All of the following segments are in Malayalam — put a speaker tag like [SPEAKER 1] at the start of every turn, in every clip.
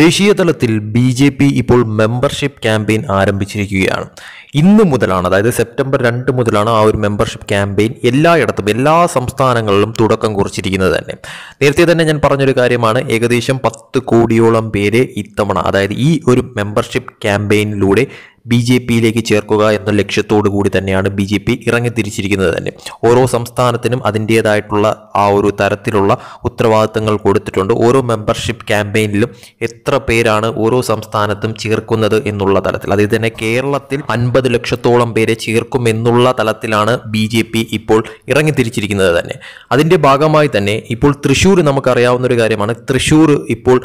[SPEAKER 1] ദേശീയ തലത്തിൽ ബി ജെ പി ഇപ്പോൾ മെമ്പർഷിപ്പ് ക്യാമ്പയിൻ ആരംഭിച്ചിരിക്കുകയാണ് ഇന്ന് മുതലാണ് അതായത് സെപ്റ്റംബർ രണ്ട് മുതലാണ് ആ ഒരു മെമ്പർഷിപ്പ് ക്യാമ്പയിൻ എല്ലായിടത്തും എല്ലാ സംസ്ഥാനങ്ങളിലും തുടക്കം കുറിച്ചിരിക്കുന്നത് തന്നെ നേരത്തെ തന്നെ ഞാൻ പറഞ്ഞൊരു കാര്യമാണ് ഏകദേശം പത്ത് കോടിയോളം പേരെ ഇത്തവണ അതായത് ഈ ഒരു മെമ്പർഷിപ്പ് ക്യാമ്പയിനിലൂടെ ബി ജെ പിയിലേക്ക് ചേർക്കുക എന്ന ലക്ഷ്യത്തോടു കൂടി തന്നെയാണ് ബി ജെ പി ഇറങ്ങിത്തിരിച്ചിരിക്കുന്നത് തന്നെ ഓരോ സംസ്ഥാനത്തിനും അതിൻ്റേതായിട്ടുള്ള ആ ഒരു തരത്തിലുള്ള ഉത്തരവാദിത്തങ്ങൾ കൊടുത്തിട്ടുണ്ട് ഓരോ മെമ്പർഷിപ്പ് ക്യാമ്പയിനിലും എത്ര പേരാണ് ഓരോ സംസ്ഥാനത്തും ചേർക്കുന്നത് എന്നുള്ള തലത്തിൽ അതേ തന്നെ കേരളത്തിൽ അൻപത് ലക്ഷത്തോളം പേരെ ചേർക്കും എന്നുള്ള തലത്തിലാണ് ബി ജെ പി ഇപ്പോൾ ഇറങ്ങിത്തിരിച്ചിരിക്കുന്നത് തന്നെ അതിൻ്റെ ഭാഗമായി തന്നെ ഇപ്പോൾ തൃശ്ശൂർ നമുക്കറിയാവുന്ന ഒരു കാര്യമാണ് തൃശ്ശൂർ ഇപ്പോൾ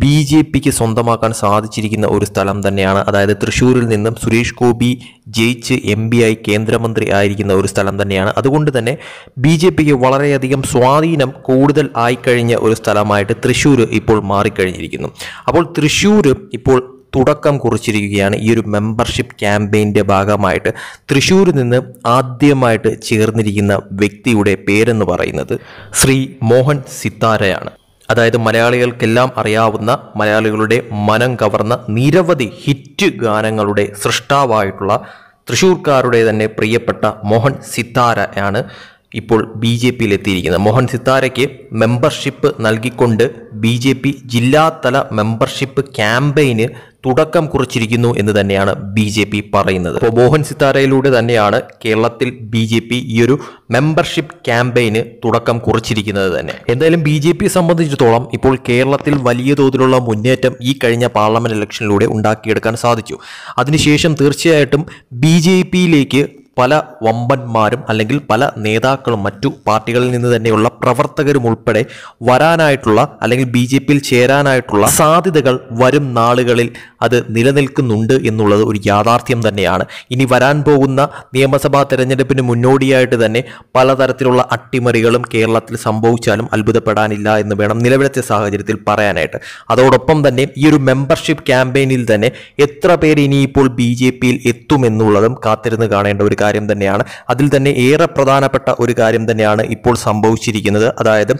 [SPEAKER 1] ബി ജെ പിക്ക് സ്വന്തമാക്കാൻ സാധിച്ചിരിക്കുന്ന ഒരു സ്ഥലം തന്നെയാണ് അതായത് തൃശ്ശൂരിൽ നിന്നും സുരേഷ് ഗോപി ജയിച്ച് എം പി ആയി കേന്ദ്രമന്ത്രി ആയിരിക്കുന്ന ഒരു സ്ഥലം തന്നെയാണ് അതുകൊണ്ട് തന്നെ ബി ജെ പിക്ക് വളരെയധികം സ്വാധീനം കൂടുതൽ ആയിക്കഴിഞ്ഞ ഒരു സ്ഥലമായിട്ട് തൃശ്ശൂർ ഇപ്പോൾ മാറിക്കഴിഞ്ഞിരിക്കുന്നു അപ്പോൾ തൃശ്ശൂർ ഇപ്പോൾ തുടക്കം കുറിച്ചിരിക്കുകയാണ് ഈ ഒരു മെമ്പർഷിപ്പ് ക്യാമ്പയിൻ്റെ ഭാഗമായിട്ട് തൃശ്ശൂരിൽ നിന്ന് ആദ്യമായിട്ട് ചേർന്നിരിക്കുന്ന വ്യക്തിയുടെ പേരെന്ന് പറയുന്നത് ശ്രീ മോഹൻ സിത്താരയാണ് അതായത് മലയാളികൾക്കെല്ലാം അറിയാവുന്ന മലയാളികളുടെ മനം കവർന്ന നിരവധി ഹിറ്റ് ഗാനങ്ങളുടെ സൃഷ്ടാവായിട്ടുള്ള തൃശ്ശൂർക്കാരുടെ തന്നെ പ്രിയപ്പെട്ട മോഹൻ സിത്താര ആണ് ഇപ്പോൾ ബി ജെ പിയിലെത്തിയിരിക്കുന്നത് മോഹൻ സിത്താരയ്ക്ക് മെമ്പർഷിപ്പ് നൽകിക്കൊണ്ട് ബി ജെ പി ജില്ലാതല മെമ്പർഷിപ്പ് ക്യാമ്പയിന് തുടക്കം കുറിച്ചിരിക്കുന്നു എന്ന് തന്നെയാണ് ബി ജെ പി പറയുന്നത് അപ്പോൾ മോഹൻ സിത്താരയിലൂടെ തന്നെയാണ് കേരളത്തിൽ ബി ജെ പി ഈ ഒരു മെമ്പർഷിപ്പ് ക്യാമ്പയിന് തുടക്കം കുറിച്ചിരിക്കുന്നത് തന്നെ എന്തായാലും ബി ജെ പി സംബന്ധിച്ചിടത്തോളം ഇപ്പോൾ കേരളത്തിൽ വലിയ തോതിലുള്ള മുന്നേറ്റം ഈ കഴിഞ്ഞ പാർലമെന്റ് ഇലക്ഷനിലൂടെ ഉണ്ടാക്കിയെടുക്കാൻ സാധിച്ചു അതിനുശേഷം തീർച്ചയായിട്ടും ബി ജെ പിയിലേക്ക് പല വമ്പന്മാരും അല്ലെങ്കിൽ പല നേതാക്കളും മറ്റു പാർട്ടികളിൽ നിന്ന് തന്നെയുള്ള പ്രവർത്തകരും ഉൾപ്പെടെ വരാനായിട്ടുള്ള അല്ലെങ്കിൽ ബി ജെ പിയിൽ ചേരാനായിട്ടുള്ള സാധ്യതകൾ വരും നാളുകളിൽ അത് നിലനിൽക്കുന്നുണ്ട് എന്നുള്ളത് ഒരു യാഥാർത്ഥ്യം തന്നെയാണ് ഇനി വരാൻ പോകുന്ന നിയമസഭാ തെരഞ്ഞെടുപ്പിന് മുന്നോടിയായിട്ട് തന്നെ പലതരത്തിലുള്ള അട്ടിമറികളും കേരളത്തിൽ സംഭവിച്ചാലും അത്ഭുതപ്പെടാനില്ല എന്ന് വേണം നിലവിലത്തെ സാഹചര്യത്തിൽ പറയാനായിട്ട് അതോടൊപ്പം തന്നെ ഈ ഒരു മെമ്പർഷിപ്പ് ക്യാമ്പയിനിൽ തന്നെ എത്ര പേര് ഇനിയിപ്പോൾ ബി ജെ പിയിൽ എത്തുമെന്നുള്ളതും കാത്തിരുന്ന് കാണേണ്ട ഒരു കാര്യം തന്നെയാണ് അതിൽ തന്നെ ഏറെ പ്രധാനപ്പെട്ട ഒരു കാര്യം തന്നെയാണ് ഇപ്പോൾ സംഭവിച്ചിരിക്കുന്നത് അതായത്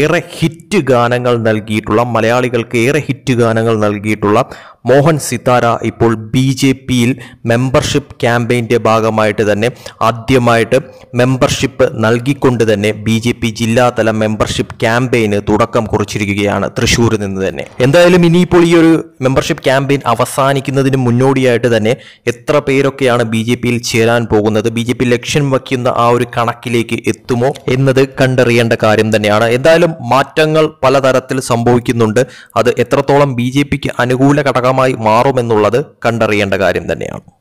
[SPEAKER 1] ഏറെ ഹിറ്റ് ഗാനങ്ങൾ നൽകിയിട്ടുള്ള മലയാളികൾക്ക് ഏറെ ഹിറ്റ് ഗാനങ്ങൾ നൽകിയിട്ടുള്ള മോഹൻ മോഹൻ സിതാര ഇപ്പോൾ ബി ജെ പിയിൽ മെമ്പർഷിപ്പ് ക്യാമ്പയിൻ്റെ ഭാഗമായിട്ട് തന്നെ ആദ്യമായിട്ട് മെമ്പർഷിപ്പ് നൽകിക്കൊണ്ട് തന്നെ ബി ജെ പി ജില്ലാതല മെമ്പർഷിപ്പ് ക്യാമ്പയിന് തുടക്കം കുറിച്ചിരിക്കുകയാണ് തൃശ്ശൂരിൽ നിന്ന് തന്നെ എന്തായാലും ഇനിയിപ്പോൾ ഈ ഒരു മെമ്പർഷിപ്പ് ക്യാമ്പയിൻ അവസാനിക്കുന്നതിന് മുന്നോടിയായിട്ട് തന്നെ എത്ര പേരൊക്കെയാണ് ബി ജെ പിയിൽ ചേരാൻ പോകുന്നത് ബി ജെ പി ലക്ഷ്യം വയ്ക്കുന്ന ആ ഒരു കണക്കിലേക്ക് എത്തുമോ എന്നത് കണ്ടറിയേണ്ട കാര്യം തന്നെയാണ് എന്തായാലും മാറ്റങ്ങൾ പലതരത്തിൽ സംഭവിക്കുന്നുണ്ട് അത് എത്രത്തോളം ബി ജെ പിക്ക് അനുകൂല ഘടകമായി മാറുമെന്നുള്ളത് കണ്ടറിയേണ്ട കാര്യം തന്നെയാണ്